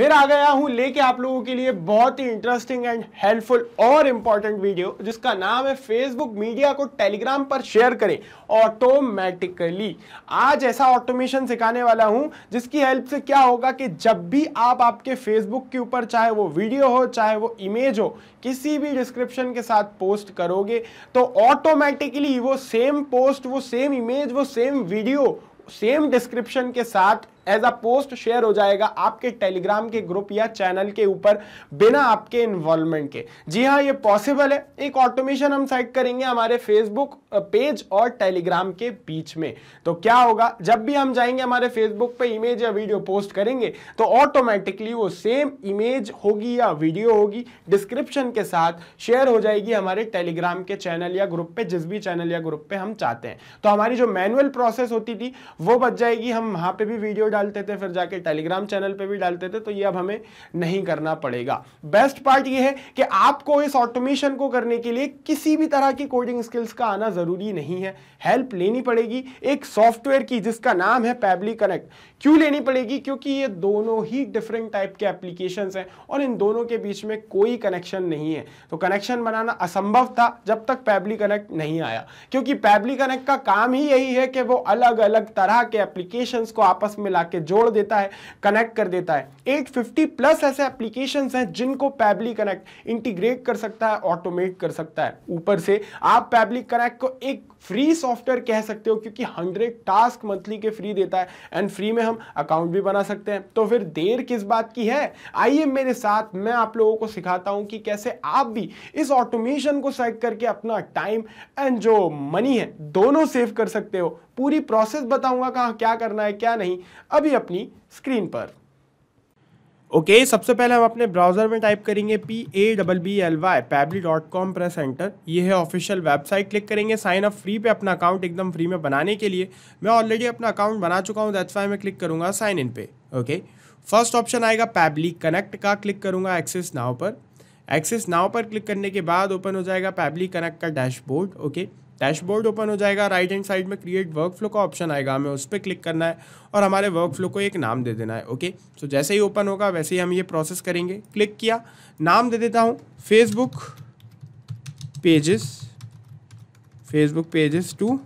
फिर आ गया हूं लेके आप लोगों के लिए बहुत ही इंटरेस्टिंग एंड हेल्पफुल और इंपॉर्टेंट वीडियो जिसका नाम है फेसबुक मीडिया को टेलीग्राम पर शेयर करें ऑटोमेटिकली आज ऐसा ऑटोमेशन सिखाने वाला हूं जिसकी हेल्प से क्या होगा कि जब भी आप आपके फेसबुक के ऊपर चाहे वो वीडियो हो चाहे वो इमेज हो किसी भी डिस्क्रिप्शन के साथ पोस्ट करोगे तो ऑटोमेटिकली वो सेम पोस्ट वो सेम इमेज वो सेम वीडियो सेम डिस्क्रिप्शन के साथ एज अ पोस्ट शेयर हो जाएगा आपके टेलीग्राम के ग्रुप या चैनल के ऊपर बिना आपके इन्वॉल्वमेंट के जी हाँ ये पॉसिबल है एक ऑटोमेशन हम सेट करेंगे हमारे फेसबुक पेज और टेलीग्राम के बीच में तो क्या होगा जब भी हम जाएंगे हमारे फेसबुक पे इमेज या वीडियो पोस्ट करेंगे तो ऑटोमेटिकली वो सेम इमेज होगी या वीडियो होगी डिस्क्रिप्शन के साथ शेयर हो जाएगी हमारे टेलीग्राम के चैनल या ग्रुप पे जिस भी चैनल या ग्रुप पे हम चाहते हैं तो हमारी जो मैनुअल प्रोसेस होती थी वो बच जाएगी हम वहां पर भी वीडियो डालते थे फिर जाके टेलीग्राम चैनल पे भी डालते थे तो ये अब हमें नहीं करना पड़ेगा बेस्ट पार्ट ये है कि आपको इस ऑटोमेशन को करने के लिए किसी भी तरह की कोडिंग स्किल्स का आना ज़रूरी नहीं है हेल्प लेनी पड़ेगी एक सॉफ्टवेयर की जिसका नाम है पैबली कनेक्ट क्यों लेनी पड़ेगी क्योंकि ये दोनों ही डिफरेंट टाइप के एप्लीकेशन हैं और इन दोनों के बीच में कोई कनेक्शन नहीं है तो कनेक्शन बनाना असंभव था जब तक पैबली कनेक्ट नहीं आया क्योंकि पैबली कनेक्ट का काम ही यही है कि वो अलग अलग तरह के एप्लीकेशन को आपस में ला के जोड़ देता है कनेक्ट कर देता है 850 प्लस ऐसे एप्लीकेशन हैं जिनको पैबली कनेक्ट इंटीग्रेट कर सकता है ऑटोमेट कर सकता है ऊपर से आप पैबली कनेक्ट को एक फ्री सॉफ्टवेयर कह सकते हो क्योंकि 100 टास्क मंथली के फ्री देता है एंड फ्री में हम अकाउंट भी बना सकते हैं तो फिर देर किस बात की है आइए मेरे साथ मैं आप लोगों को सिखाता हूं कि कैसे आप भी इस ऑटोमेशन को सेट करके अपना टाइम एंड जो मनी है दोनों सेव कर सकते हो पूरी प्रोसेस बताऊंगा कहा क्या करना है क्या नहीं अभी अपनी स्क्रीन पर ओके okay, सबसे पहले हम अपने ब्राउज़र में टाइप करेंगे P A double B L Y Pabbly dot com press enter ये है ऑफिशियल वेबसाइट क्लिक करेंगे साइन अप फ्री पे अपना अकाउंट एकदम फ्री में बनाने के लिए मैं ऑलरेडी अपना अकाउंट बना चुका हूँ दैट्स वाई मैं क्लिक करूँगा साइन इन पे ओके फर्स्ट ऑप्शन आएगा पैबली कनेक्ट का क्लिक करूँगा एक्सेस नाव पर एक्सेस नाव पर क्लिक करने के बाद ओपन हो जाएगा पैबली कनेक्ट का dashboard okay okay? Dashboard open हो जाएगा राइट हैंड साइड में क्रिएट वर्क फ्लो का ऑप्शन आएगा हमें उस पर क्लिक करना है और हमारे वर्क फ्लो को एक नाम दे देना है ओके सो so, जैसे ही ओपन होगा वैसे ही हम ये प्रोसेस करेंगे क्लिक किया नाम दे देता हूँ Facebook pages Facebook pages to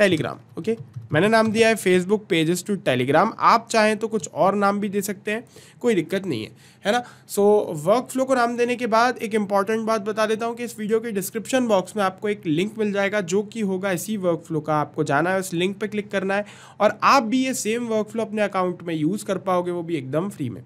Telegram okay मैंने नाम दिया है फेसबुक पेजेस टू टेलीग्राम आप चाहें तो कुछ और नाम भी दे सकते हैं कोई दिक्कत नहीं है है ना सो वर्क फ्लो को नाम देने के बाद एक इंपॉर्टेंट बात बता देता हूँ कि इस वीडियो के डिस्क्रिप्शन बॉक्स में आपको एक लिंक मिल जाएगा जो कि होगा इसी वर्क फ्लो का आपको जाना है उस लिंक पर क्लिक करना है और आप भी ये सेम वर्क फ्लो अपने अकाउंट में यूज़ कर पाओगे वो भी एकदम फ्री में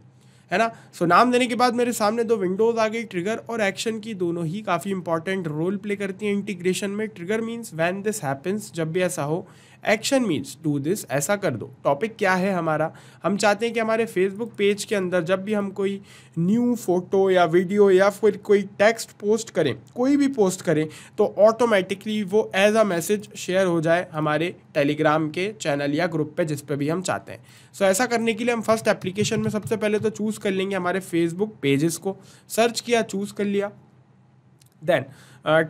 है ना सो so, नाम देने के बाद मेरे सामने दो विंडोज़ आ गई ट्रिगर और एक्शन की दोनों ही काफ़ी इंपॉर्टेंट रोल प्ले करती हैं इंटीग्रेशन में trigger means when this happens जब भी ऐसा हो एक्शन मीन्स डू दिस ऐसा कर दो टॉपिक क्या है हमारा हम चाहते हैं कि हमारे फेसबुक पेज के अंदर जब भी हम कोई न्यू फोटो या वीडियो या फिर कोई टेक्स्ट पोस्ट करें कोई भी पोस्ट करें तो ऑटोमेटिकली वो एज अ मैसेज शेयर हो जाए हमारे टेलीग्राम के चैनल या ग्रुप पे जिस पे भी हम चाहते हैं सो so, ऐसा करने के लिए हम फर्स्ट एप्लीकेशन में सबसे पहले तो चूज़ कर लेंगे हमारे फेसबुक पेजेस को सर्च किया चूज़ कर लिया देन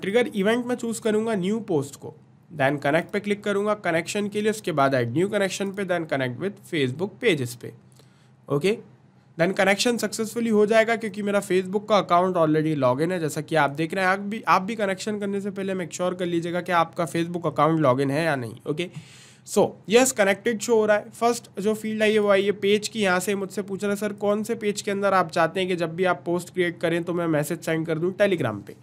ट्रिगर इवेंट में चूज़ करूँगा न्यू पोस्ट को देन कनेक्ट पे क्लिक करूँगा कनेक्शन के लिए उसके बाद एड न्यू कनेक्शन पे then connect with Facebook pages पे ओके देन कनेक्शन सक्सेसफुली हो जाएगा क्योंकि मेरा फेसबुक का अकाउंट ऑलरेडी लॉग है जैसा कि आप देख रहे हैं आप भी आप भी कनेक्शन करने से पहले मेक श्योर कर लीजिएगा कि आपका फेसबुक अकाउंट लॉग है या नहीं okay so yes connected show हो रहा है फर्स्ट जो फील्ड आई है वो आई है पेज की यहाँ से मुझसे पूछ रहा है सर कौन से पेज के अंदर आप चाहते हैं कि जब भी आप पोस्ट क्रिएट करें तो मैं मैसेज सेंड कर दूँ टेलीग्राम पे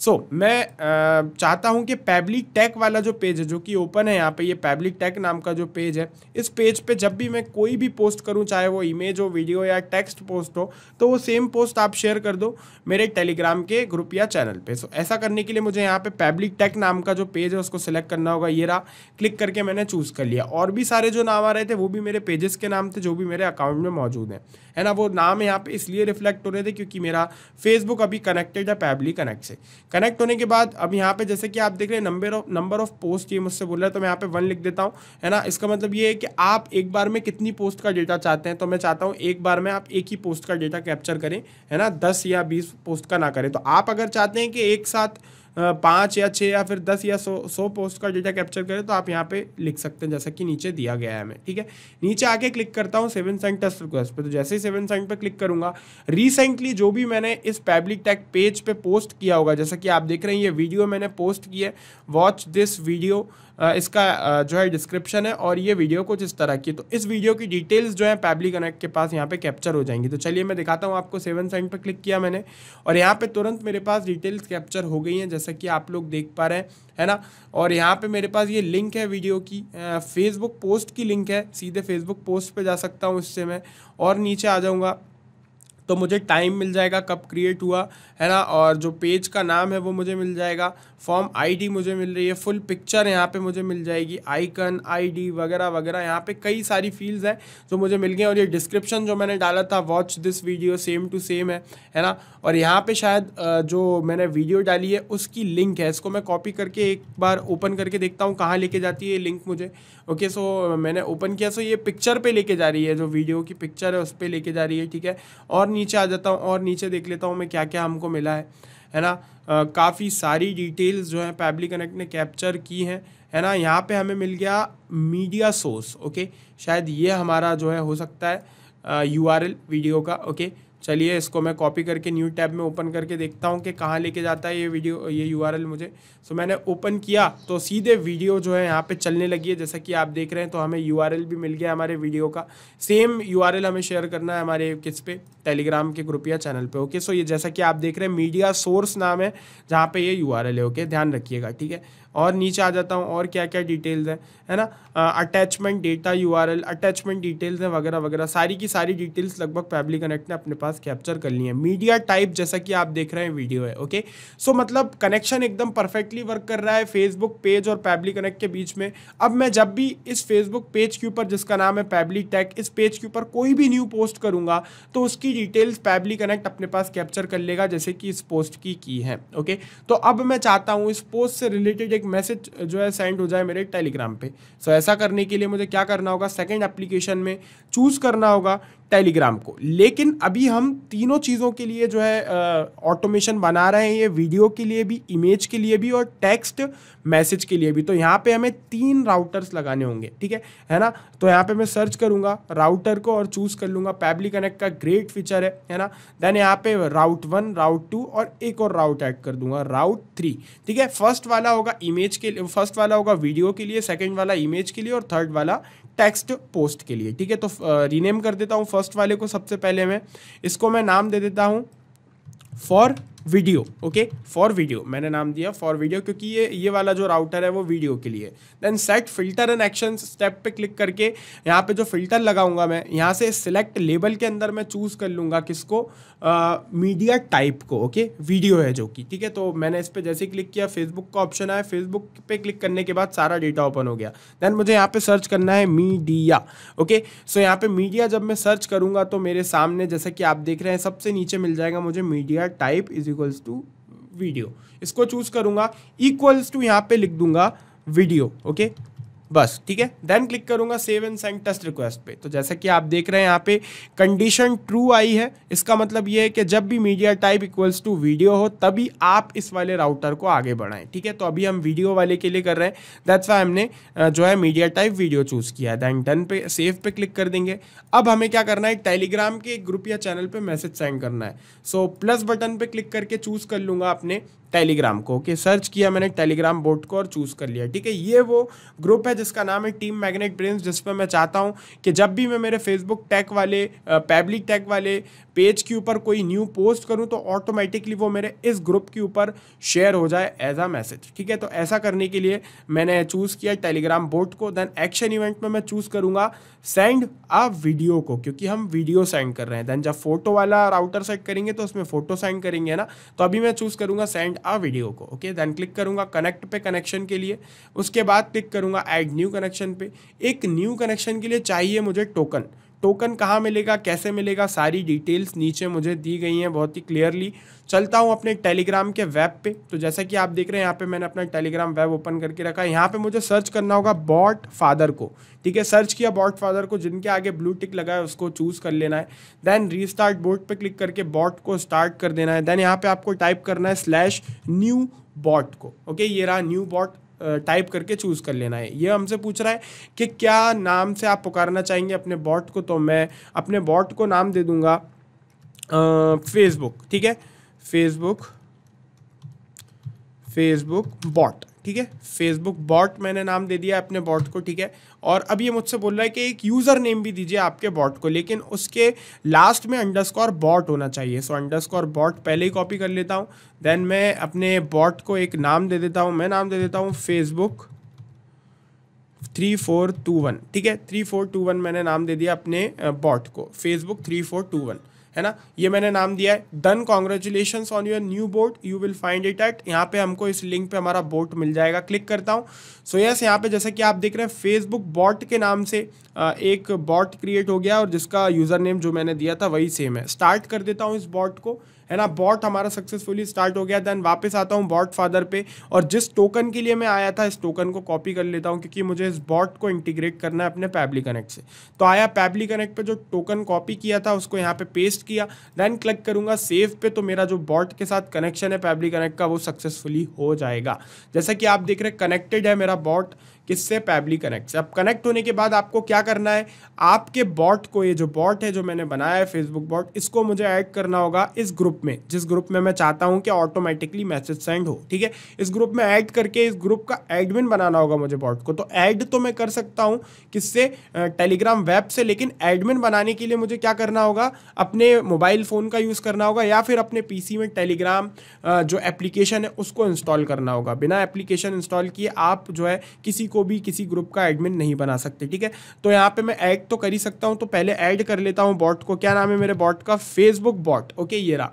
सो so, मैं आ, चाहता हूँ कि पैब्लिक टैक वाला जो पेज है जो कि ओपन है यहाँ पे ये पैब्लिक टैक नाम का जो पेज है इस पेज पे जब भी मैं कोई भी पोस्ट करूँ चाहे वो इमेज हो वीडियो या टेक्स्ट पोस्ट हो तो वो सेम पोस्ट आप शेयर कर दो मेरे टेलीग्राम के ग्रुप या चैनल पे सो so, ऐसा करने के लिए मुझे यहाँ पे पैब्लिक टैक नाम का जो पेज है उसको सिलेक्ट करना होगा ये रहा क्लिक करके मैंने चूज़ कर लिया और भी सारे जो नाम आ रहे थे वो भी मेरे पेजेस के नाम थे जो भी मेरे अकाउंट में मौजूद हैं है ना वो नाम यहाँ पे इसलिए रिफ्लेक्ट हो रहे थे क्योंकि मेरा फेसबुक अभी कनेक्टेड है पैबली कनेक्ट से कनेक्ट होने के बाद अब यहाँ पे जैसे कि आप देख रहे हैं number of number of post ये मुझसे बोल रहा है तो मैं यहाँ पे वन लिख देता हूँ है ना इसका मतलब ये है कि आप एक बार में कितनी पोस्ट का डेटा चाहते हैं तो मैं चाहता हूँ एक बार में आप एक ही पोस्ट का डेटा कैप्चर करें है ना दस या बीस पोस्ट का ना करें तो आप अगर चाहते हैं कि एक साथ पाँच या छः या फिर दस या सौ सौ पोस्ट का डेटा कैप्चर करें तो आप यहाँ पे लिख सकते हैं जैसा कि नीचे दिया गया है हमें ठीक है नीचे आके क्लिक करता हूँ सेवन सेंट टेस्ट रिक्वेस्ट पे तो जैसे ही सेवन सेंट पे क्लिक करूँगा रिसेंटली जो भी मैंने इस पैब्लिक टैग पेज पे पोस्ट किया होगा जैसा कि आप देख रहे हैं ये वीडियो मैंने पोस्ट की है वॉच दिस वीडियो इसका जो है डिस्क्रिप्शन है और ये वीडियो कुछ इस तरह की तो इस वीडियो की डिटेल्स जो है पैबली कनेक्ट के पास यहाँ पे कैप्चर हो जाएंगी तो चलिए मैं दिखाता हूँ आपको सेवन सेंट पर क्लिक किया मैंने और यहाँ पे तुरंत मेरे पास डिटेल्स कैप्चर हो गई हैं जैसा कि आप लोग देख पा रहे हैं है ना और यहाँ पे मेरे पास ये लिंक है वीडियो की फेसबुक पोस्ट की लिंक है सीधे फेसबुक पोस्ट पे जा सकता हूँ इससे मैं और नीचे आ जाऊँगा तो मुझे टाइम मिल जाएगा कब क्रिएट हुआ है ना और जो पेज का नाम है वो मुझे मिल जाएगा फॉर्म आईडी मुझे मिल रही है फुल पिक्चर यहाँ पे मुझे मिल जाएगी आइकन आईडी वगैरह वगैरह यहाँ पे कई सारी फील्ड्स हैं जो मुझे मिल गई और ये डिस्क्रिप्शन जो मैंने डाला था watch this video same to same है है ना और यहाँ पे शायद जो मैंने वीडियो डाली है उसकी लिंक है इसको मैं कॉपी करके एक बार ओपन करके देखता हूँ कहाँ लेके जाती है लिंक मुझे ओके सो मैंने ओपन किया सो ये पिक्चर पर लेके जा रही है जो वीडियो की पिक्चर है उस पर लेके जा रही है ठीक है और नीचे आ जाता हूँ और नीचे देख लेता हूँ मैं क्या क्या हमको मिला है है ना काफ़ी सारी डिटेल्स जो हैं पैबली कनेक्ट ने कैप्चर की हैं है ना यहाँ पे हमें मिल गया मीडिया सोर्स ओके शायद ये हमारा जो है हो सकता है यू वीडियो का ओके चलिए इसको मैं कॉपी करके न्यू टैब में ओपन करके देखता हूँ कि कहाँ लेके जाता है ये वीडियो ये यू मुझे सो मैंने ओपन किया तो सीधे वीडियो जो है यहाँ पे चलने लगी है जैसा कि आप देख रहे हैं तो हमें यू भी मिल गया हमारे वीडियो का सेम यू हमें शेयर करना है हमारे किस पे टेलीग्राम के ग्रुप या चैनल पर ओके सो ये जैसा कि आप देख रहे हैं मीडिया सोर्स नाम है जहाँ पर ये यू है ओके ध्यान रखिएगा ठीक है और नीचे आ जाता हूँ और क्या क्या डिटेल्स हैं है ना attachment data you attachment details हैं वगैरह वगैरह सारी की सारी डिटेल्स लगभग फैबली कनेक्ट ने अपने पास कैप्चर कर ली है मीडिया टाइप जैसा कि आप देख रहे हैं वीडियो है ओके सो so, मतलब कनेक्शन एकदम परफेक्टली वर्क कर रहा है फेसबुक पेज और पैबली कनेक्ट के बीच में अब मैं जब भी इस फेसबुक पेज के ऊपर जिसका नाम है पैबली टैक इस पेज के ऊपर कोई भी न्यू पोस्ट करूंगा तो उसकी डिटेल्स पैबली कनेक्ट अपने पास कैप्चर कर लेगा जैसे कि इस पोस्ट की की है ओके तो अब मैं चाहता हूँ इस पोस्ट से रिलेटेड एक मैसेज जो है सेंड हो जाए मेरे टेलीग्राम पे सो so, ऐसा करने के लिए मुझे क्या करना होगा सेकेंड एप्लीकेशन में चूज़ करना होगा टेलीग्राम को लेकिन अभी हम तीनों चीज़ों के लिए जो है ऑटोमेशन बना रहे हैं ये वीडियो के लिए भी इमेज के लिए भी और टेक्स्ट मैसेज के लिए भी तो यहाँ पे हमें तीन राउटर्स लगाने होंगे ठीक है है ना तो यहाँ पे मैं सर्च करूँगा राउटर को और चूज़ कर लूँगा पैबली कनेक्ट का ग्रेट फीचर है है ना देन यहाँ पे राउट वन राउट टू और एक और राउट ऐड कर दूंगा राउट थ्री ठीक है फर्स्ट वाला होगा इमेज के लिए फर्स्ट वाला होगा वीडियो के लिए सेकेंड वाला इमेज के लिए और थर्ड वाला टेक्स्ट पोस्ट के लिए ठीक है तो रीनेम कर देता हूँ फर्स्ट वाले को सबसे पहले मैं इसको मैं नाम दे देता हूँ for video okay for video मैंने नाम दिया फॉर वीडियो क्योंकि ये ये वाला जो राउटर है वो वीडियो के लिए then set filter and action step पे क्लिक करके यहाँ पे जो फिल्टर लगाऊंगा मैं यहाँ से सिलेक्ट लेबल के अंदर मैं चूज़ कर लूंगा किसको मीडिया टाइप को ओके okay? वीडियो है जो कि ठीक है तो मैंने इस पर जैसे क्लिक किया फेसबुक का ऑप्शन आया फेसबुक पे क्लिक करने के बाद सारा डेटा ओपन हो गया देन मुझे यहाँ पे सर्च करना है मीडिया ओके सो यहाँ पे मीडिया जब मैं सर्च करूंगा तो मेरे सामने जैसा कि आप देख रहे हैं सबसे नीचे मिल जाएगा मुझे media type is equals to video इसको चूज करूंगा इक्वल्स टू यहाँ पे लिख दूंगा वीडियो ओके बस ठीक है देन क्लिक करूंगा save and send test request पे तो जैसा कि आप देख रहे हैं यहाँ पे कंडीशन ट्रू आई है इसका मतलब ये है कि जब भी media type equals to video हो तभी आप इस वाले राउटर को आगे बढ़ाएं ठीक है तो अभी हम वीडियो वाले के लिए कर रहे हैं दैट्स वाई हमने जो है मीडिया टाइप वीडियो चूज़ किया है देन डन पे सेव पे क्लिक कर देंगे अब हमें क्या करना है टेलीग्राम के ग्रुप या चैनल पर मैसेज सेंड करना है सो प्लस बटन पर क्लिक करके चूज़ कर लूंगा अपने टेलीग्राम को ओके सर्च किया मैंने टेलीग्राम बोट को और चूज़ कर लिया ठीक है ये वो ग्रुप है जिसका नाम है टीम मैग्नेट ब्रेन्स जिस पर मैं चाहता हूँ कि जब भी मैं मेरे फेसबुक टैग वाले पब्लिक टैग वाले पेज के ऊपर कोई न्यू पोस्ट करूँ तो ऑटोमेटिकली वो मेरे इस ग्रुप के ऊपर शेयर हो जाए एज आ मैसेज ठीक है तो ऐसा करने के लिए मैंने चूज़ किया टेलीग्राम बोट को देन एक्शन इवेंट में मैं चूज़ करूँगा सेंड आ वीडियो को क्योंकि हम वीडियो सेंड कर रहे हैं देन जब फोटो वाला राउटर सेट करेंगे तो उसमें फोटो सेंड करेंगे ना तो अभी मैं चूज़ करूँगा सेंड एंड अ वीडियो को ओके देन क्लिक करूंगा कनेक्ट पे कनेक्शन के लिए उसके बाद क्लिक करूंगा ऐड न्यू कनेक्शन पे एक न्यू कनेक्शन के लिए चाहिए मुझे टोकन टोकन कहाँ मिलेगा कैसे मिलेगा सारी डिटेल्स नीचे मुझे दी गई हैं बहुत ही क्लियरली चलता हूँ अपने टेलीग्राम के वेब पे तो जैसा कि आप देख रहे हैं यहाँ पे मैंने अपना टेलीग्राम वेब ओपन करके रखा है यहाँ पे मुझे सर्च करना होगा बॉट फादर को ठीक है सर्च किया बॉट फादर को जिनके आगे ब्लू टिक लगा है उसको चूज़ कर लेना है देन रीस्टार्ट बोर्ड पर क्लिक करके बॉट को स्टार्ट कर देना है देन यहाँ पर आपको टाइप करना है स्लैश न्यू बॉट को ओके ये रहा न्यू बॉट टाइप करके चूज़ कर लेना है ये हमसे पूछ रहा है कि क्या नाम से आप पुकारना चाहेंगे अपने बॉट को तो मैं अपने बॉट को नाम दे दूँगा फेसबुक ठीक है फेसबुक फेसबुक बॉट ठीक है फेसबुक बॉट मैंने नाम दे दिया अपने बॉट को ठीक है और अब ये मुझसे बोल रहा है कि एक यूज़र नेम भी दीजिए आपके बॉट को लेकिन उसके लास्ट में अंडरस्कोर बॉट होना चाहिए सो अंडरस्कोर बॉट पहले ही कॉपी कर लेता हूँ देन मैं अपने बॉट को एक नाम दे देता हूँ मैं नाम दे देता हूँ Facebook three four two one ठीक है थ्री फोर टू वन मैंने नाम दे दिया अपने बॉट को Facebook three four two one है ना ये मैंने नाम दिया है done congratulation on your new bot you will find it at यहाँ पे हमको इस लिंक पे हमारा बोट मिल जाएगा क्लिक करता हूँ सो यस यहाँ पे जैसे कि आप देख रहे हैं फेसबुक बॉट के नाम से एक बॉट क्रिएट हो गया और जिसका यूज़र नेम जो मैंने दिया था वही सेम है स्टार्ट कर देता हूँ इस बॉट को है ना बॉट हमारा सक्सेसफुली स्टार्ट हो गया देन वापस आता हूँ बॉट फादर पे और जिस टोकन के लिए मैं आया था इस टोकन को कॉपी कर लेता हूँ क्योंकि मुझे इस बॉट को इंटीग्रेट करना है अपने पैबली कनेक्ट से तो आया पैबली कनेक्ट पर जो टोकन कॉपी किया था उसको यहाँ पे पेस्ट किया देन क्लिक करूँगा सेव पे तो मेरा जो बॉट के साथ कनेक्शन है पैबली कनेक्ट का वो सक्सेसफुली हो जाएगा जैसा कि आप देख रहे कनेक्टेड है मेरा बॉट किससे पैबली कनेक्ट से अब कनेक्ट होने के बाद आपको क्या करना है आपके बॉट को ये जो बॉट है जो मैंने बनाया है फेसबुक बॉट इसको मुझे ऐड करना होगा इस ग्रुप ग्रुप में जिस ग्रुप में मैं चाहता हूँ कि ऑटोमेटिकली मैसेज सेंड हो ठीक है इस ग्रुप में ऐड करके इस ग्रुप का एडमिन बनाना होगा मुझे बॉट को तो ऐड तो मैं कर सकता हूँ किससे टेलीग्राम वेब से लेकिन एडमिन बनाने के लिए मुझे क्या करना होगा अपने मोबाइल फ़ोन का यूज़ करना होगा या फिर अपने पीसी में टेलीग्राम जो एप्लीकेशन है उसको इंस्टॉल करना होगा बिना एप्लीकेशन इंस्टॉल किए आप जो है किसी को भी किसी ग्रुप का एडमिन नहीं बना सकते ठीक है तो यहाँ पर मैं ऐड तो कर ही सकता हूँ तो पहले ऐड कर लेता हूँ बॉट को क्या नाम है मेरे बॉट का फेसबुक बॉट ओके ये रहा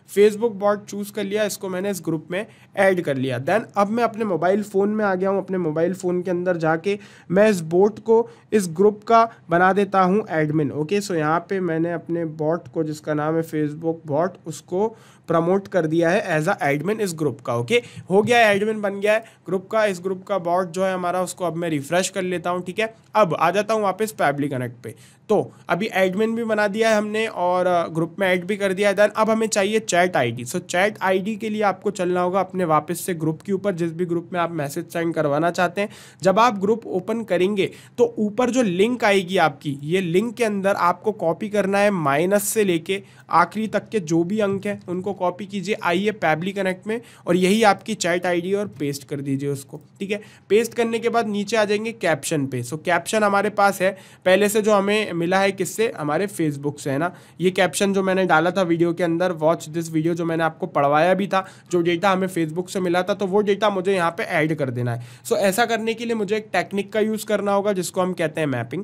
फेसबुक बॉट चूज़ कर लिया इसको मैंने इस ग्रुप में ऐड कर लिया देन अब मैं अपने मोबाइल फ़ोन में आ गया हूँ अपने मोबाइल फ़ोन के अंदर जाके मैं इस बोट को इस ग्रुप का बना देता हूँ एडमिन ओके सो यहाँ पे मैंने अपने बॉट को जिसका नाम है फेसबुक बॉट उसको प्रमोट कर दिया है एज अ एडमिन इस ग्रुप का ओके हो गया है एडमिन बन गया है ग्रुप का इस ग्रुप का बॉट जो है हमारा उसको अब मैं रिफ्रेश कर लेता हूँ ठीक है अब आ जाता हूँ वापस पैबली कनेक्ट पे तो अभी एडमिन भी बना दिया है हमने और ग्रुप uh, में ऐड भी कर दिया है देन अब हमें चाहिए chat chat ID so chat ID के लिए आपको चलना होगा अपने वापस से ग्रुप के ऊपर जिस भी ग्रुप में आप मैसेज सेंड करवाना चाहते हैं जब आप ग्रुप ओपन करेंगे तो ऊपर जो लिंक आएगी आपकी ये लिंक के अंदर आपको कॉपी करना है माइनस से लेके आखिरी तक के जो भी अंक हैं उनको कॉपी कीजिए आइए पैबली कनेक्ट में और यही आपकी चैट आईडी और पेस्ट कर दीजिए उसको ठीक है पेस्ट करने के बाद नीचे आ जाएंगे कैप्शन पे सो कैप्शन हमारे पास है पहले से जो हमें मिला है किससे हमारे फेसबुक से है ना ये कैप्शन जो मैंने डाला था वीडियो के अंदर वॉच दिस वीडियो जो मैंने आपको पढ़वाया भी था जो डेटा हमें फेसबुक से मिला था तो वो डेटा मुझे यहाँ पर ऐड कर देना है सो ऐसा करने के लिए मुझे एक टेक्निक का यूज़ करना होगा जिसको हम कहते हैं मैपिंग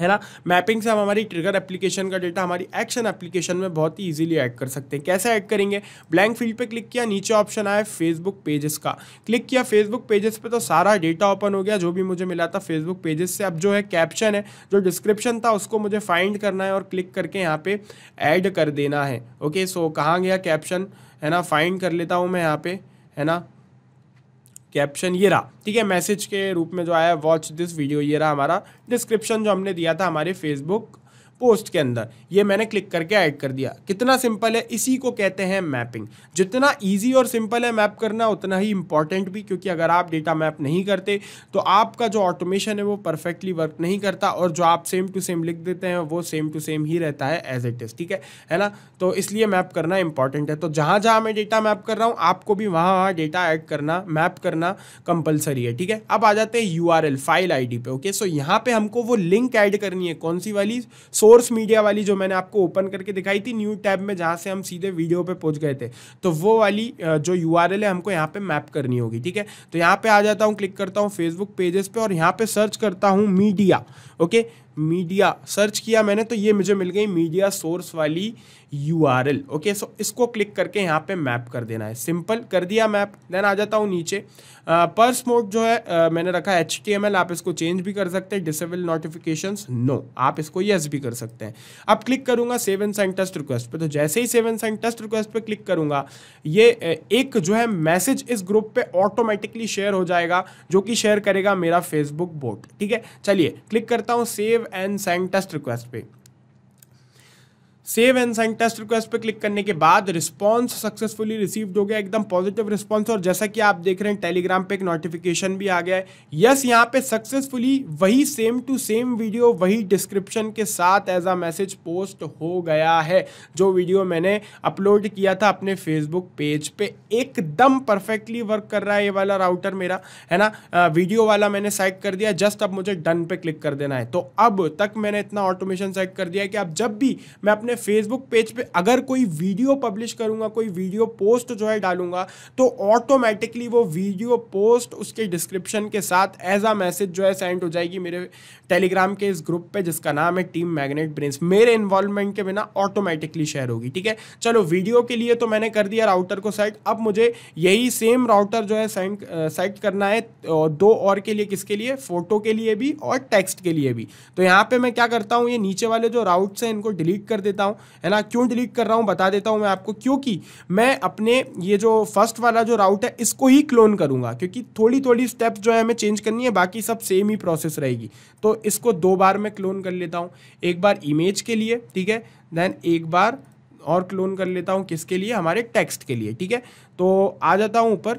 है ना मैपिंग से हम हमारी ट्रिगर एप्लीकेशन का डेटा हमारी एक्शन एप्लीकेशन में बहुत ही इजीली ऐड कर सकते हैं कैसे ऐड करेंगे ब्लैंक फील्ड पे क्लिक किया नीचे ऑप्शन आया फेसबुक पेजेस का क्लिक किया फेसबुक पेजेस पे तो सारा डेटा ओपन हो गया जो भी मुझे मिला था फेसबुक पेजेस से अब जो है कैप्शन है जो डिस्क्रिप्शन था उसको मुझे फाइंड करना है और क्लिक करके यहाँ पे ऐड कर देना है ओके सो कहाँ गया कैप्शन है ना फाइंड कर लेता हूँ मैं यहाँ पे है ना कैप्शन ये रहा ठीक है मैसेज के रूप में जो आया वॉच दिस वीडियो ये रहा हमारा डिस्क्रिप्शन जो हमने दिया था हमारे फेसबुक पोस्ट के अंदर ये मैंने क्लिक करके ऐड कर दिया कितना सिंपल है इसी को कहते हैं मैपिंग जितना इजी और सिंपल है मैप करना उतना ही इंपॉर्टेंट भी क्योंकि अगर आप डेटा मैप नहीं करते तो आपका जो ऑटोमेशन है वो परफेक्टली वर्क नहीं करता और जो आप सेम टू सेम लिख देते हैं वो सेम टू सेम ही रहता है एज इट इज़ ठीक है है ना तो इसलिए मैप करना इंपॉर्टेंट है तो जहां जहां मैं डेटा मैप कर रहा हूँ आपको भी वहां वहां डेटा ऐड करना मैप करना कंपलसरी है ठीक है अब आ जाते हैं यू फाइल आई पे ओके सो यहाँ पे हमको वो लिंक ऐड करनी है कौन सी वाली सो सोर्स मीडिया वाली जो मैंने आपको ओपन करके दिखाई थी न्यू टैब में जहाँ से हम सीधे वीडियो पे पहुँच गए थे तो वो वाली जो यू है हमको यहाँ पे मैप करनी होगी ठीक है तो यहाँ पे आ जाता हूँ क्लिक करता हूँ फेसबुक पेजेस पे और यहाँ पे सर्च करता हूँ मीडिया ओके मीडिया सर्च किया मैंने तो ये मुझे मिल गई मीडिया सोर्स वाली U R L okay so इसको क्लिक करके यहाँ पे मैप कर देना है सिंपल कर दिया मैप देन आ जाता हूँ नीचे पर्स मोड जो है आ, मैंने रखा एच टी एम एल आप इसको चेंज भी कर सकते हैं डिसेबल नोटिफिकेशन नो आप इसको येस भी कर सकते हैं अब क्लिक करूंगा सेवन साइन टेस्ट रिक्वेस्ट पे तो जैसे ही सेवन साइन टेस्ट रिक्वेस्ट पे क्लिक करूंगा ये एक जो है मैसेज इस ग्रुप पे ऑटोमेटिकली शेयर हो जाएगा जो कि शेयर करेगा मेरा फेसबुक बोट ठीक है चलिए क्लिक करता हूँ save and send test request पे save and send test request पे क्लिक करने के बाद रिस्पांस सक्सेसफुली रिसीव्ड हो गया एकदम पॉजिटिव रिस्पांस और जैसा कि आप देख रहे हैं टेलीग्राम पे एक नोटिफिकेशन भी आ गया है यस यहाँ पे सक्सेसफुली वही सेम टू सेम वीडियो वही डिस्क्रिप्शन के साथ एज आ मैसेज पोस्ट हो गया है जो वीडियो मैंने अपलोड किया था अपने फेसबुक पेज पे एकदम परफेक्टली वर्क कर रहा है ये वाला राउटर मेरा है ना वीडियो वाला मैंने सेट कर दिया जस्ट अब मुझे डन पे क्लिक कर देना है तो अब तक मैंने इतना ऑटोमेशन सेट कर दिया कि आप जब भी मैं अपने फेसबुक पेज पे अगर कोई वीडियो पब्लिश करूंगा कोई वीडियो पोस्ट जो है डालूंगा तो ऑटोमेटिकली वो वीडियो पोस्ट उसके डिस्क्रिप्शन के साथ एज अ मैसेज जो है सेंड हो जाएगी मेरे टेलीग्राम के इस ग्रुप पे जिसका नाम है टीम मैग्नेट ब्रेन्स मेरे इन्वॉल्वमेंट के बिना ऑटोमेटिकली शेयर होगी ठीक है चलो वीडियो के लिए तो मैंने कर दिया राउटर को सेट अब मुझे यही सेम राउटर जो है सेंड सेट करना है दो और के लिए किसके लिए फोटो के लिए भी और टेक्स्ट के लिए भी तो यहाँ पे मैं क्या करता हूँ ये नीचे वाले जो राउट्स हैं इनको डिलीट कर देता देता हूँ है ना क्यों डिलीट कर रहा हूँ बता देता हूँ मैं आपको क्योंकि मैं अपने ये जो फर्स्ट वाला जो राउट है इसको ही क्लोन करूँगा क्योंकि थोड़ी थोड़ी स्टेप जो है हमें चेंज करनी है बाकी सब सेम ही प्रोसेस रहेगी तो इसको दो बार मैं क्लोन कर लेता हूँ एक बार इमेज के लिए ठीक है देन एक बार और क्लोन कर लेता हूँ किसके लिए हमारे टेक्स्ट के लिए ठीक है तो आ जाता हूँ ऊपर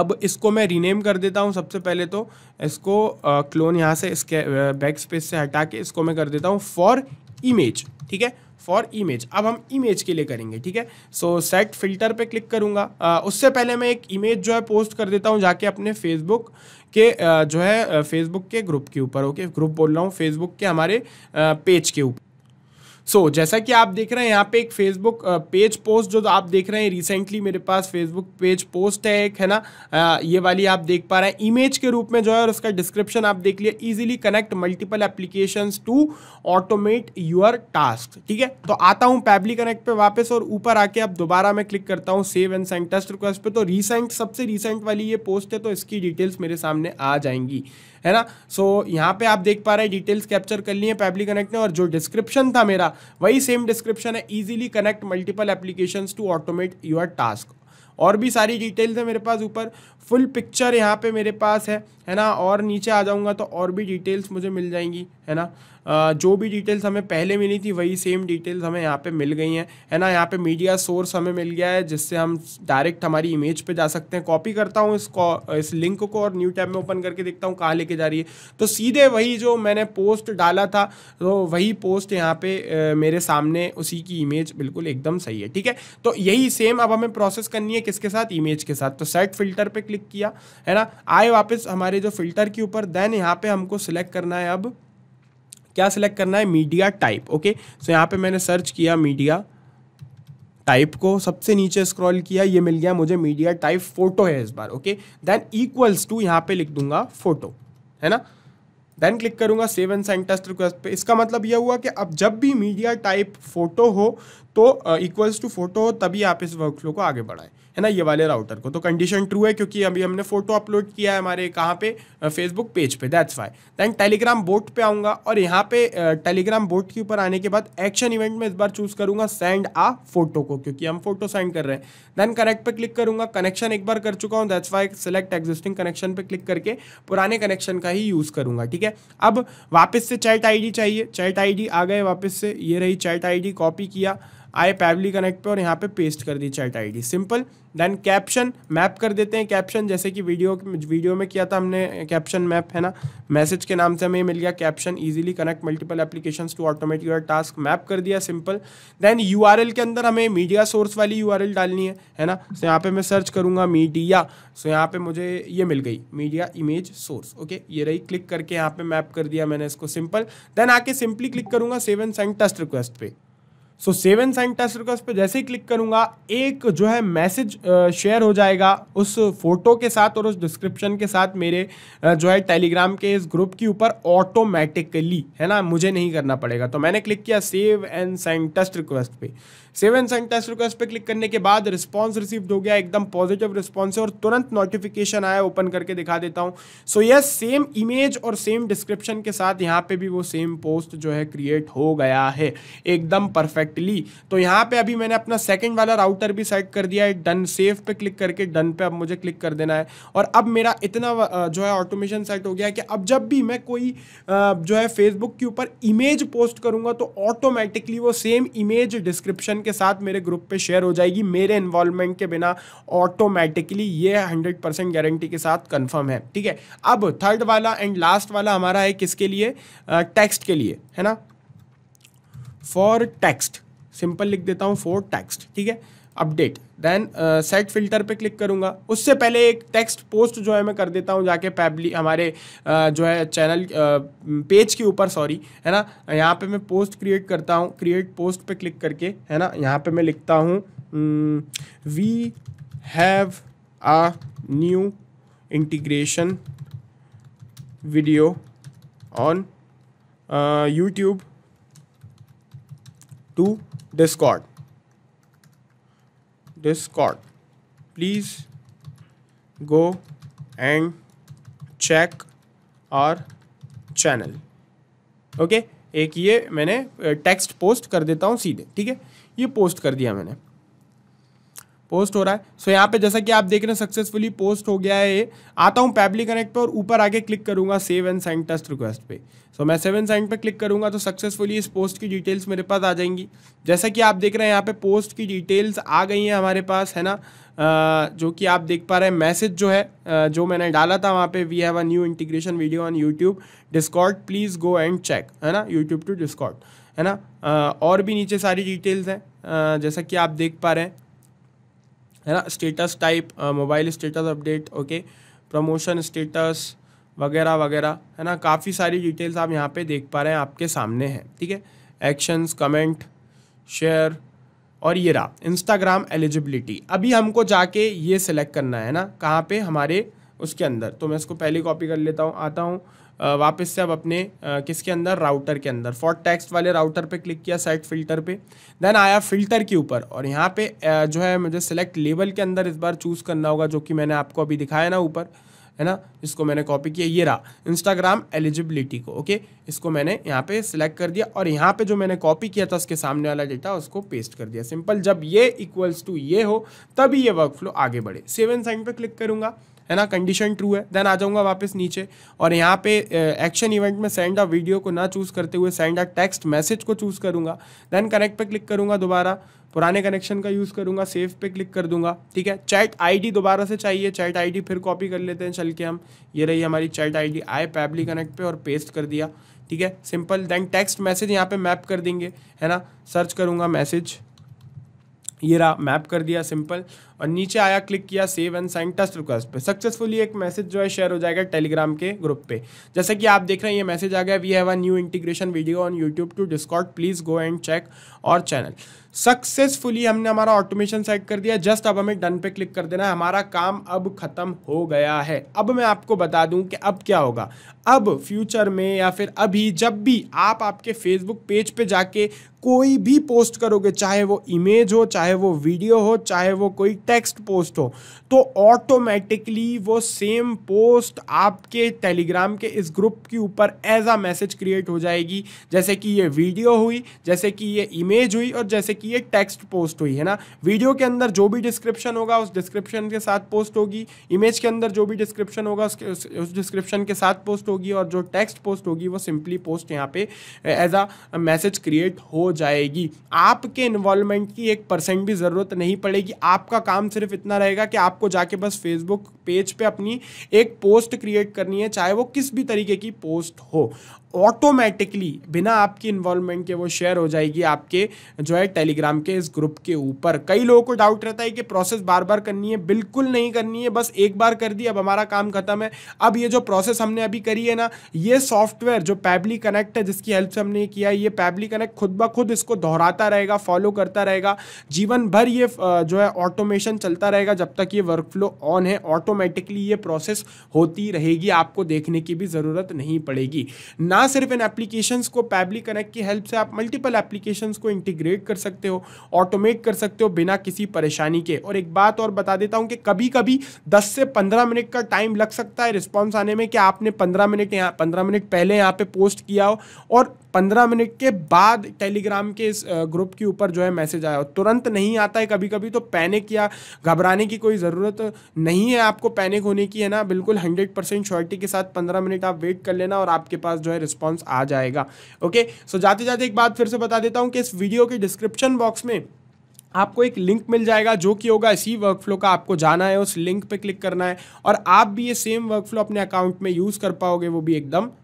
अब इसको मैं रीनेम कर देता हूँ सबसे पहले तो इसको क्लोन यहाँ से इसके बैक स्पेस से हटा के इसको मैं कर देता हूँ फॉर इमेज ठीक है फॉर इमेज अब हम इमेज के लिए करेंगे ठीक है सो सेट फिल्टर पे क्लिक करूंगा आ, उससे पहले मैं एक इमेज जो है पोस्ट कर देता हूं जाके अपने फेसबुक के आ, जो है फेसबुक के ग्रुप के ऊपर ओके ग्रुप बोल रहा हूँ फेसबुक के हमारे पेज के ऊपर सो so, जैसा कि आप देख रहे हैं यहाँ पे एक फेसबुक पेज पोस्ट जो आप देख रहे हैं रिसेंटली मेरे पास फेसबुक पेज पोस्ट है एक है ना आ, ये वाली आप देख पा रहे हैं इमेज के रूप में जो है और उसका डिस्क्रिप्शन आप देख लिया easily connect multiple application to automate your task ठीक है तो आता हूँ पैबली कनेक्ट पे वापस और ऊपर आके अब दोबारा मैं क्लिक करता हूँ save and send test request पे तो रिसेंट सबसे रिसेंट वाली ये पोस्ट है तो इसकी डिटेल्स मेरे सामने आ जाएंगी है ना सो so, यहाँ पे आप देख पा रहे हैं डिटेल्स कैप्चर कर लिए पैबली कनेक्ट ने और जो डिस्क्रिप्शन था मेरा वही सेम डिस्क्रिप्शन है easily connect multiple application to automate your task और भी सारी डिटेल्स है मेरे पास ऊपर फुल पिक्चर यहाँ पे मेरे पास है है ना और नीचे आ जाऊँगा तो और भी डिटेल्स मुझे मिल जाएंगी है ना जो भी डिटेल्स हमें पहले मिली थी वही सेम डिटेल्स हमें यहाँ पे मिल गई हैं है ना यहाँ पे मीडिया सोर्स हमें मिल गया है जिससे हम डायरेक्ट हमारी इमेज पे जा सकते हैं कॉपी करता हूँ इस इस लिंक को और न्यू टैब में ओपन करके देखता हूँ कहाँ लेके जा रही है तो सीधे वही जो मैंने पोस्ट डाला था तो वही पोस्ट यहाँ पर मेरे सामने उसी की इमेज बिल्कुल एकदम सही है ठीक है तो यही सेम अब हमें प्रोसेस करनी है किसके साथ इमेज के साथ तो सेट फिल्टर पर क्लिक किया है ना आए वापस हमारे जो फिल्टर के ऊपर देन यहाँ पे हमको सिलेक्ट करना है अब क्या सिलेक्ट करना है मीडिया टाइप ओके सो यहाँ पे मैंने सर्च किया मीडिया टाइप को सबसे नीचे स्क्रॉल किया ये मिल गया मुझे मीडिया टाइप फोटो है इस बार ओके देन इक्वल्स टू यहाँ पे लिख दूंगा फोटो है ना देन क्लिक करूंगा सेवन एंड टेस्ट रिक्वेस्ट पे इसका मतलब यह हुआ कि अब जब भी मीडिया टाइप फोटो हो तो इक्वल्स टू फोटो हो तभी आप इस वर्कफ्लो को आगे बढ़ाएं है ना ये वाले राउटर को तो कंडीशन ट्रू है क्योंकि अभी हमने फोटो अपलोड किया है हमारे कहाँ पे फेसबुक पेज पे that's why then Telegram bot पे आऊँगा और यहाँ पे टेलीग्राम बोट के ऊपर आने के बाद एक्शन इवेंट में इस बार चूज़ करूंगा सेंड आ फोटो को क्योंकि हम फोटो सेंड कर रहे हैं देन कनेक्ट पे क्लिक करूंगा कनेक्शन एक बार कर चुका हूँ that's why select existing connection पे क्लिक करके पुराने कनेक्शन का ही यूज़ करूंगा ठीक है अब वापस से चैट आईडी चाहिए चैट आईडी आ गए वापस से ये रही चैट आईडी कॉपी किया आई पैवली कनेक्ट पे और यहाँ पे पेस्ट कर दी chat ID simple then caption map कर देते हैं कैप्शन जैसे कि वीडियो वीडियो में किया था हमने कैप्शन मैप है ना मैसेज के नाम से हमें मिल गया caption easily connect multiple application to automatic your task map कर दिया सिंपल देन यू के अंदर हमें मीडिया सोर्स वाली यू डालनी है है ना सो so, यहाँ पे मैं सर्च करूँगा मीडिया सो so, यहाँ पे मुझे ये मिल गई मीडिया इमेज सोर्स ओके ये रही क्लिक करके यहाँ पे मैप कर दिया मैंने इसको सिंपल देन आके सिंपली क्लिक करूँगा सेवन सेंड टेस्ट रिक्वेस्ट पे so save and send test request पे जैसे ही क्लिक करूंगा एक जो है मैसेज शेयर हो जाएगा उस फोटो के साथ और उस डिस्क्रिप्शन के साथ मेरे जो है टेलीग्राम के इस ग्रुप के ऊपर ऑटोमेटिकली है ना मुझे नहीं करना पड़ेगा तो मैंने क्लिक किया save and send test request पे सेवन टेस्ट रिक्वेस्ट पे क्लिक करने के बाद रिस्पॉन्स रिसीव हो गया एकदम पॉजिटिव रिस्पॉन्स है और तुरंत नोटिफिकेशन आया ओपन करके दिखा देता हूँ सो यस सेम इमेज और सेम डिस्क्रिप्शन के साथ यहाँ पे भी वो सेम पोस्ट जो है क्रिएट हो गया है एकदम परफेक्टली तो यहाँ पे अभी मैंने अपना सेकेंड वाला राउटर भी सेट कर दिया है डन सेफ पे क्लिक करके डन पे अब मुझे क्लिक कर देना है और अब मेरा इतना जो है ऑटोमेशन सेट हो गया है कि अब जब भी मैं कोई जो है फेसबुक के ऊपर इमेज पोस्ट करूंगा तो ऑटोमेटिकली वो सेम इमेज डिस्क्रिप्शन के साथ मेरे ग्रुप पे शेयर हो जाएगी मेरे इन्वॉल्वमेंट के बिना ऑटोमेटिकली ये हंड्रेड परसेंट गारंटी के साथ कंफर्म है ठीक है अब थर्ड वाला एंड लास्ट वाला हमारा है किसके लिए टेक्स्ट के लिए है ना फॉर टेक्स्ट सिंपल लिख देता हूँ फॉर टेक्स्ट ठीक है अपडेट देन सेट फिल्टर पे क्लिक करूंगा उससे पहले एक टेक्स्ट पोस्ट जो है मैं कर देता हूँ जाके पैबली हमारे uh, जो है चैनल पेज uh, के ऊपर सॉरी है ना यहाँ पे मैं पोस्ट क्रिएट करता हूँ क्रिएट पोस्ट पे क्लिक करके है ना यहाँ पे मैं लिखता हूँ we have a new integration video on YouTube to Discord this call please go and check our channel okay एक ये मैंने टेक्स्ट पोस्ट कर देता हूँ सीधे ठीक है ये पोस्ट कर दिया मैंने पोस्ट हो रहा है सो यहाँ पे जैसा कि आप देख रहे हैं सक्सेसफुली पोस्ट हो गया है ये आता हूँ पैबली कनेक्ट पर और ऊपर आके क्लिक करूँगा save and send test request पे सो मैं मैं सेवन साइन पे क्लिक करूँगा तो सक्सेसफुली इस पोस्ट की डिटेल्स मेरे पास आ जाएंगी जैसा कि आप देख रहे हैं यहाँ पे पोस्ट की डिटेल्स आ गई हैं हमारे पास है ना जो कि आप देख पा रहे हैं मैसेज जो है जो मैंने डाला था वहाँ पे we have a new integration video on YouTube Discord please go and check है ना यूट्यूब टू डिस्कॉट है ना और भी नीचे सारी डिटेल्स हैं जैसा कि आप देख पा रहे हैं है ना status type mobile status update okay promotion status वगैरह वगैरह है ना काफ़ी सारी डिटेल्स आप यहाँ पे देख पा रहे हैं आपके सामने हैं ठीक है एक्शंस कमेंट शेयर और ये रहा इंस्टाग्राम एलिजिबिलिटी अभी हमको जाके ये सिलेक्ट करना है ना कहाँ पे हमारे उसके अंदर तो मैं इसको पहले कॉपी कर लेता हूँ आता हूँ वापस से अब अपने किसके अंदर राउटर के अंदर फॉर टेक्स्ट वाले राउटर पे क्लिक किया सेट फिल्टर पे देन आया फिल्टर के ऊपर और यहाँ पे जो है मुझे सेलेक्ट लेवल के अंदर इस बार चूज़ करना होगा जो कि मैंने आपको अभी दिखाया ना ऊपर है ना इसको मैंने कॉपी किया ये रहा इंस्टाग्राम एलिजिबिलिटी को ओके इसको मैंने यहाँ पे सिलेक्ट कर दिया और यहाँ पे जो मैंने कॉपी किया था उसके सामने वाला डेटा उसको पेस्ट कर दिया सिंपल जब ये इक्वल्स टू ये हो तभी ये वर्क फ्लो आगे बढ़े सेवन साइन पे क्लिक करूँगा है ना कंडीशन ट्रू है देन आ जाऊँगा वापस नीचे और यहाँ पे एक्शन इवेंट में सेंड अ वीडियो को ना चूज़ करते हुए सेंड अ टेक्स्ट मैसेज को चूज़ करूँगा देन कनेक्ट पे क्लिक करूँगा दोबारा पुराने कनेक्शन का यूज़ करूँगा सेव पे क्लिक कर दूंगा ठीक है चैट आईडी दोबारा से चाहिए चैट आईडी फिर कॉपी कर लेते हैं चल के हम ये रही हमारी चैट आईडी आए पैबली कनेक्ट पे और पेस्ट कर दिया ठीक है सिंपल देन टेक्स्ट मैसेज यहाँ पे मैप कर देंगे है ना सर्च करूँगा मैसेज ये रहा मैप कर दिया सिंपल और नीचे आया क्लिक किया save and send test request पे सक्सेसफुली एक मैसेज जो है शेयर हो जाएगा टेलीग्राम के ग्रुप पे जैसे कि आप देख रहे हैं ये मैसेज आ गया we have a new integration video on YouTube to Discord please go and check our channel successfully हमने हमारा ऑटोमेशन सेट कर दिया जस्ट अब हमें डन पे क्लिक कर देना है हमारा काम अब खत्म हो गया है अब मैं आपको बता दूं कि अब क्या होगा अब फ्यूचर में या फिर अभी जब भी आप आपके फेसबुक पेज पे जाके कोई भी पोस्ट करोगे चाहे वो इमेज हो चाहे वो वीडियो हो चाहे वो कोई टेक्स्ट पोस्ट हो तो ऑटोमेटिकली वो सेम पोस्ट आपके टेलीग्राम के इस ग्रुप के ऊपर एज अ मैसेज क्रिएट हो जाएगी जैसे कि ये वीडियो हुई जैसे कि ये इमेज हुई और जैसे कि ये टेक्स्ट पोस्ट हुई है ना वीडियो के अंदर जो भी डिस्क्रिप्शन होगा उस डिस्क्रिप्शन के साथ पोस्ट होगी इमेज के अंदर जो भी डिस्क्रिप्शन होगा उसके उस डिस्क्रिप्शन के साथ पोस्ट होगी और जो टेक्स्ट पोस्ट होगी वो सिंपली पोस्ट यहाँ पे एज आ मैसेज क्रिएट हो जाएगी आपके इन्वॉल्वमेंट की एक परसेंट भी ज़रूरत नहीं पड़ेगी आपका काम काम सिर्फ इतना रहेगा कि आपको जाके बस फेसबुक पेज पे अपनी एक पोस्ट क्रिएट करनी है चाहे वो किस भी तरीके की पोस्ट हो ऑटोमेटिकली बिना आपकी इन्वॉल्वमेंट के वो शेयर हो जाएगी आपके जो है टेलीग्राम के इस ग्रुप के ऊपर कई लोगों को डाउट रहता है कि प्रोसेस बार बार करनी है बिल्कुल नहीं करनी है बस एक बार कर दी अब हमारा काम खत्म है अब ये जो प्रोसेस हमने अभी करी है ना ये सॉफ्टवेयर जो पैबली कनेक्ट है जिसकी हेल्प से हमने किया ये पैबली कनेक्ट खुद ब खुद इसको दोहराता रहेगा फॉलो करता रहेगा जीवन भर ये जो है ऑटोमेशन चलता रहेगा जब तक ये वर्क फ्लो ऑन है ऑटोमेटिकली ये प्रोसेस होती रहेगी आपको देखने की भी ज़रूरत नहीं पड़ेगी ना ना सिर्फ इन एप्लीकेशंस को पैबली कनेक्ट की हेल्प से आप मल्टीपल एप्लीकेशंस को इंटीग्रेट कर सकते हो ऑटोमेट कर सकते हो बिना किसी परेशानी के और एक बात और बता देता हूँ कि कभी कभी दस से पंद्रह मिनट का टाइम लग सकता है रिस्पॉन्स आने में कि आपने पंद्रह मिनट यहाँ पंद्रह मिनट पहले यहाँ पर पोस्ट किया हो और पंद्रह मिनट के बाद टेलीग्राम के इस ग्रुप के ऊपर जो है मैसेज आया तुरंत नहीं आता है कभी कभी तो पैनिक या घबराने की कोई ज़रूरत नहीं है आपको पैनिक होने की है ना बिल्कुल हंड्रेड परसेंट श्योरिटी के साथ पंद्रह मिनट आप वेट कर लेना और आपके पास जो है रिस्पॉन्स आ जाएगा ओके सो जाते जाते एक बात फिर से बता देता हूँ कि इस वीडियो के डिस्क्रिप्शन बॉक्स में आपको एक लिंक मिल जाएगा जो कि होगा इसी वर्कफ्लो का आपको जाना है उस लिंक पे क्लिक करना है और आप भी ये सेम वर्कफ्लो अपने अकाउंट में यूज़ कर पाओगे वो भी एकदम